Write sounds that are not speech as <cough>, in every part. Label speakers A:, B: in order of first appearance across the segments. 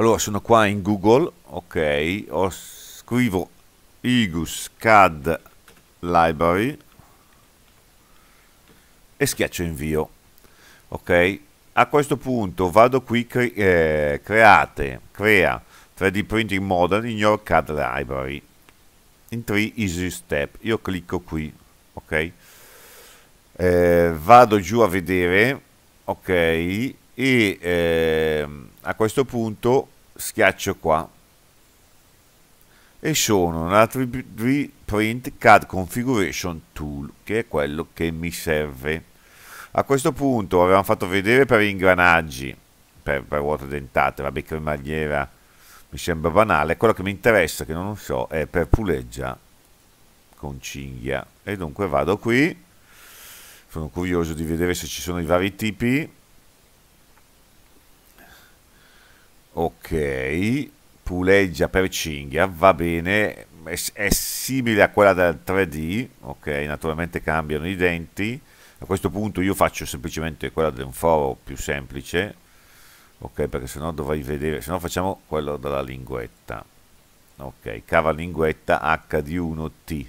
A: allora sono qua in google ok ho, scrivo igus cad library e schiaccio invio ok a questo punto vado qui cre eh, create crea 3d printing model in your cad library in 3 easy step io clicco qui ok eh, vado giù a vedere ok e eh, a questo punto schiaccio qua e sono nella 3 Print CAD Configuration Tool che è quello che mi serve a questo punto avevamo fatto vedere per ingranaggi per, per ruote dentate vabbè cremagliera mi sembra banale quello che mi interessa che non so è per puleggia con cinghia e dunque vado qui sono curioso di vedere se ci sono i vari tipi ok puleggia per cinghia va bene è, è, simile a quella del 3D ok naturalmente cambiano i denti a questo punto io faccio semplicemente quella del foro più semplice ok perché sennò dovrei vedere sennò facciamo quello della linguetta ok cava linguetta hd1t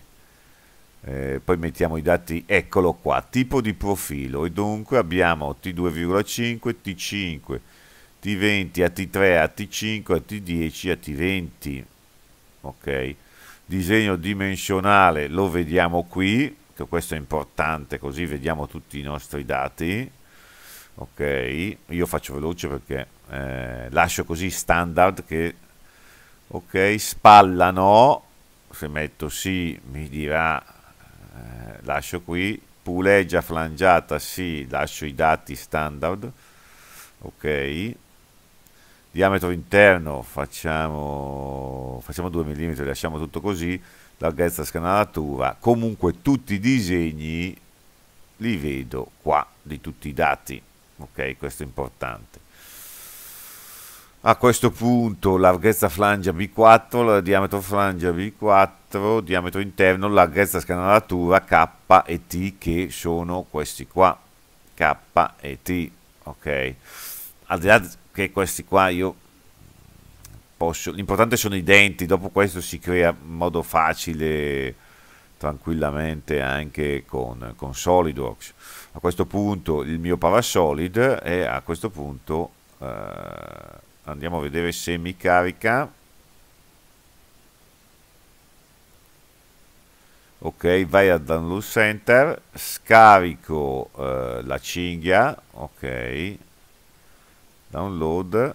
A: eh, poi mettiamo i dati, eccolo qua, tipo di profilo e dunque abbiamo T2,5, T5, T20 a T3 a T5 a T10 a T20 ok disegno dimensionale lo vediamo qui che questo è importante così vediamo tutti i nostri dati ok io faccio veloce perché eh, lascio così standard che ok spalla no se metto sì mi dirà eh, lascio qui puleggia flangiata sì lascio i dati standard ok diametro interno facciamo, facciamo 2 mm, lasciamo tutto così, larghezza scanalatura, comunque tutti i disegni li vedo qua di tutti i dati, ok? Questo è importante. A questo punto larghezza flangia B4, diametro flangia B4, diametro interno, larghezza scanalatura K e T che sono questi qua, K e T, ok? Al di là che questi qua io posso l'importante sono i denti dopo questo si crea in modo facile tranquillamente anche con, con SolidWorks a questo punto il mio parasolid e a questo punto eh, andiamo a vedere se mi carica ok vai al download center scarico eh, la cinghia ok download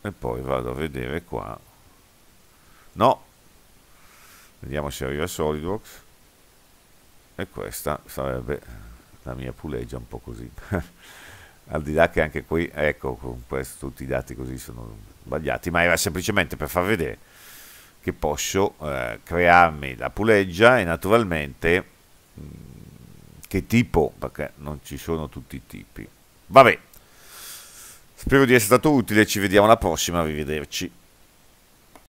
A: e poi vado a vedere qua no vediamo se arriva SolidWorks e questa sarebbe la mia puleggia un po' così <laughs> al di là che anche qui ecco con questo tutti i dati così sono sbagliati ma era semplicemente per far vedere che posso eh, crearmi la puleggia e naturalmente mh, mm, che tipo, perché non ci sono tutti i tipi. Vabbè, spero di essere stato utile, ci vediamo alla prossima, arrivederci.